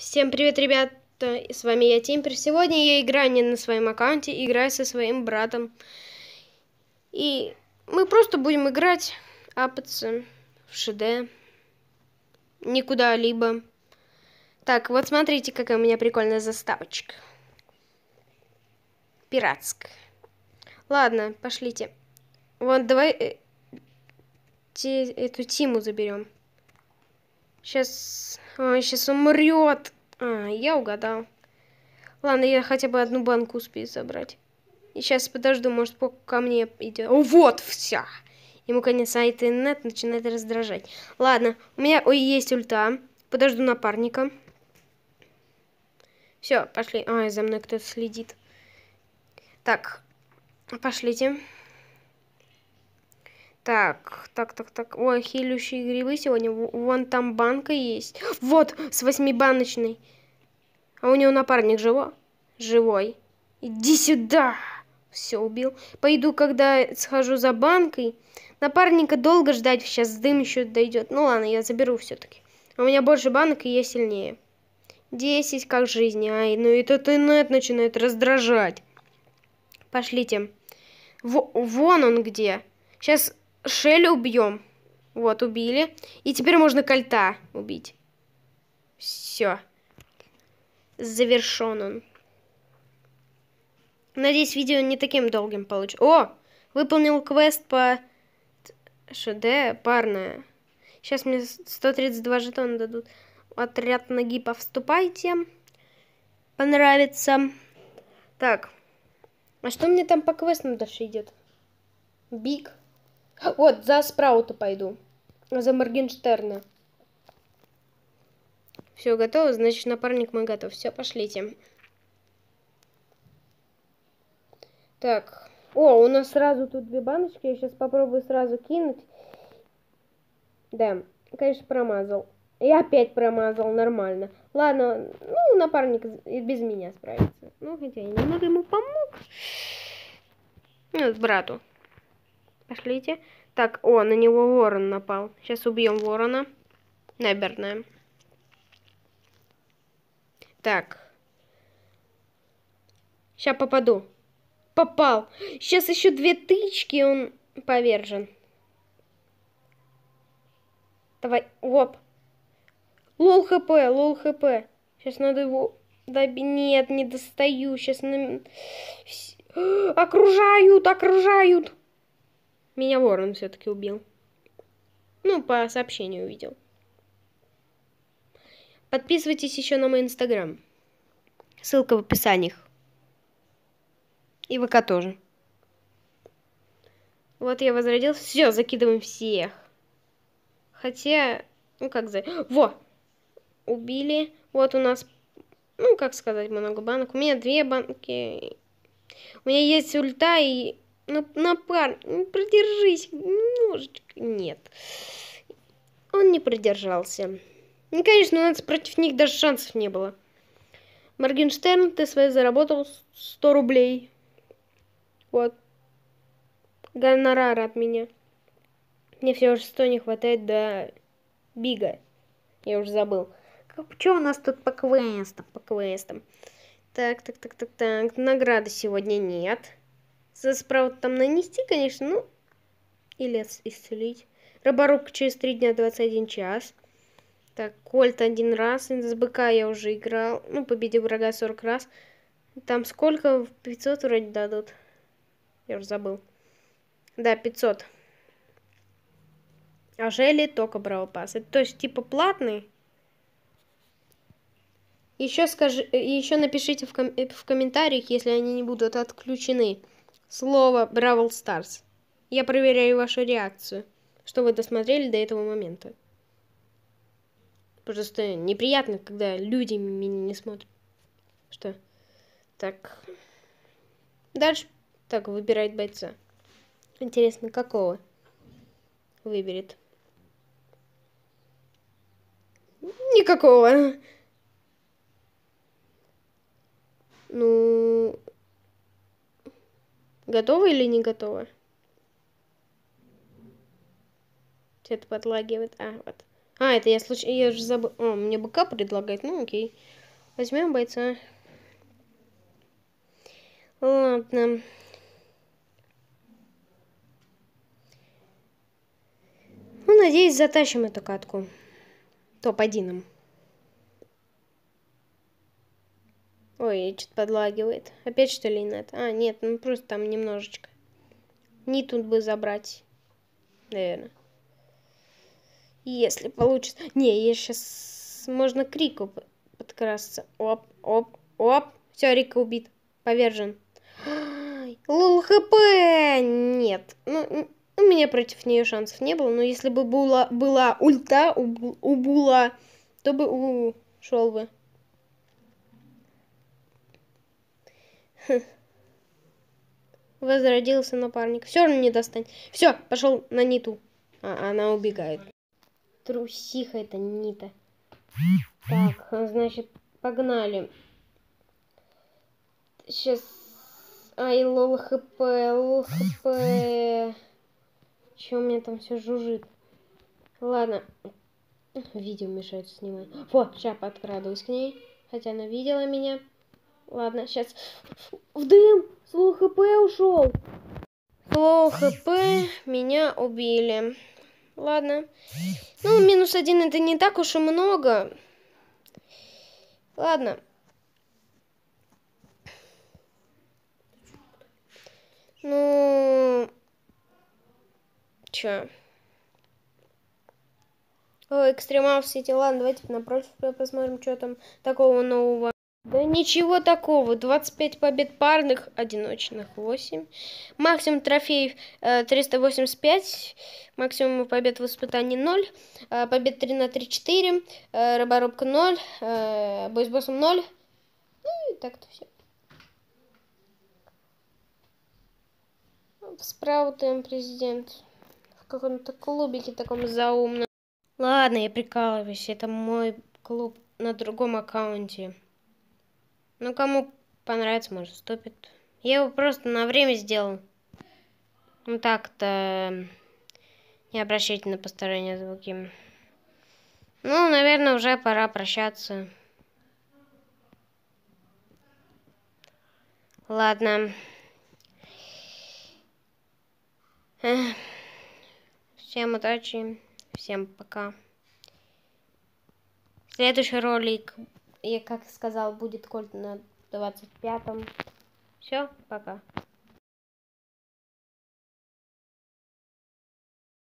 Всем привет, ребята! С вами я, Тимпер. Сегодня я играю не на своем аккаунте, а играю со своим братом. И мы просто будем играть апаться в ШД. Никуда-либо. Так, вот смотрите, какая у меня прикольная заставочка. Пиратская. Ладно, пошлите. Вот, давай э, те, эту Тиму заберем. Сейчас он сейчас умрет. А, я угадал. Ладно, я хотя бы одну банку успею забрать. И сейчас подожду, может, ко мне идет. О, вот, вся. Ему, конец, конечно, интернет начинает раздражать. Ладно, у меня ой, есть ульта. Подожду напарника. Все, пошли. Ай, за мной кто-то следит. Так, пошлите. Так, так, так, так. Ой, хилющие грибы сегодня. Вон там банка есть. Вот, с восьмибаночной. А у него напарник живо? Живой. Иди сюда. Все, убил. Пойду, когда схожу за банкой. Напарника долго ждать, сейчас дым еще дойдет. Ну ладно, я заберу все-таки. У меня больше банок, и я сильнее. Десять как жизни. Ай, ну и тут инет начинает раздражать. Пошлите. В вон он где. Сейчас Шелли убьем. Вот, убили. И теперь можно кольта убить. Все. Завершен он. Надеюсь, видео не таким долгим получится. О! Выполнил квест по... ШД, парная. Сейчас мне 132 жетона дадут. Отряд ноги повступайте. Понравится. Так. А что мне там по квестам дальше идет? Биг. Вот, за Спраута пойду. За Моргенштерна. Все готово, значит, напарник мой готов. Все, пошлите. Так. О, у нас сразу тут две баночки. Я сейчас попробую сразу кинуть. Да, конечно, промазал. И опять промазал, нормально. Ладно, ну, напарник без меня справится. Ну, хотя я немного ему помог. Ну, брату. Пошлите. Так, о, на него ворон напал. Сейчас убьем ворона. Наверное. Так. Сейчас попаду. Попал. Сейчас еще две тычки, он повержен. Давай, оп. Лол хп, лол хп. Сейчас надо его... Да, нет, не достаю. Сейчас... На... Окружают, окружают. Меня ворон все-таки убил. Ну, по сообщению увидел. Подписывайтесь еще на мой инстаграм. Ссылка в описании. И ВК тоже. Вот я возродился. Все, закидываем всех. Хотя, ну как за... Во! Убили. Вот у нас, ну как сказать, много банок. У меня две банки. У меня есть ульта и на пар, ну, продержись немножечко. Нет. Он не продержался. Ну, конечно, у нас против них даже шансов не было. Моргенштерн, ты свои заработал 100 рублей. Вот. Гонорар от меня. Мне всего же 100 не хватает до Бига. Я уже забыл. Что у нас тут по квестам? По квестам. Так, так, так, так, так. Награды сегодня нет. За справа там нанести, конечно, ну, или исцелить. Роборубка через 3 дня 21 час. Так, Кольт один раз, с быка я уже играл, ну, победил врага 40 раз. Там сколько? 500 вроде дадут. Я уже забыл. Да, 500. А Жели только брал пас. Это, то есть, типа, платный? Еще, скажи, э, еще напишите в, ком э, в комментариях, если они не будут отключены слово Бравл Старс. Я проверяю вашу реакцию, что вы досмотрели до этого момента. Просто неприятно, когда люди меня не смотрят. Что? Так. Дальше так выбирает бойца. Интересно, какого выберет? Никакого. Ну, Готова или не готова? что подлагивает. А, вот. А, это я случайно... Я же забыл... О, мне быка предлагает. Ну, окей. Возьмем бойца. Ладно. Ну, надеюсь, затащим эту катку. Топ-1. Ой, что-то подлагивает. Опять что ли нет? А, нет, ну просто там немножечко. Не тут бы забрать. Наверное. Если получится. Не, я сейчас... Можно к Рику подкрасться. Оп, оп, оп. Все, Рика убит. Повержен. Лол хп! Нет. Ну, у меня против нее шансов не было. Но если бы была, была ульта у, у Була, то бы ушел бы. Возродился напарник. Все равно не достань. Все, пошел на Ниту. А, она убегает. Трусиха это Нита. Так, значит, погнали. Сейчас... Ай, лол, хп, лол, хп. Че у меня там все жужжит? Ладно. Видео мешает снимать. Вот, сейчас подкрадываюсь к ней. Хотя она видела меня. Ладно, сейчас. В дым! С хп ушел. Лоу хп, меня убили. Ладно. Ну, минус один это не так уж и много. Ладно. Ну... Чё? О, экстремал все дела. Давайте напротив посмотрим, что там такого нового. Да ничего такого. 25 побед парных, одиночных 8. Максимум трофеев 385. Э, Максимум побед в испытании 0. Э, побед 3 на 3 4. Роборобка 0. бой с боссом 0. Ну и так-то все. Спраутаем президент. В каком-то клубике таком заумном. Ладно, я прикалываюсь. Это мой клуб на другом аккаунте. Ну, кому понравится, может, вступит. Я его просто на время сделал. Ну, так-то... Эм, не обращайте на посторонние звуки. Ну, наверное, уже пора прощаться. Ладно. Всем удачи. Всем пока. Следующий ролик и, как сказал, будет кольт на 25-м. Все, пока.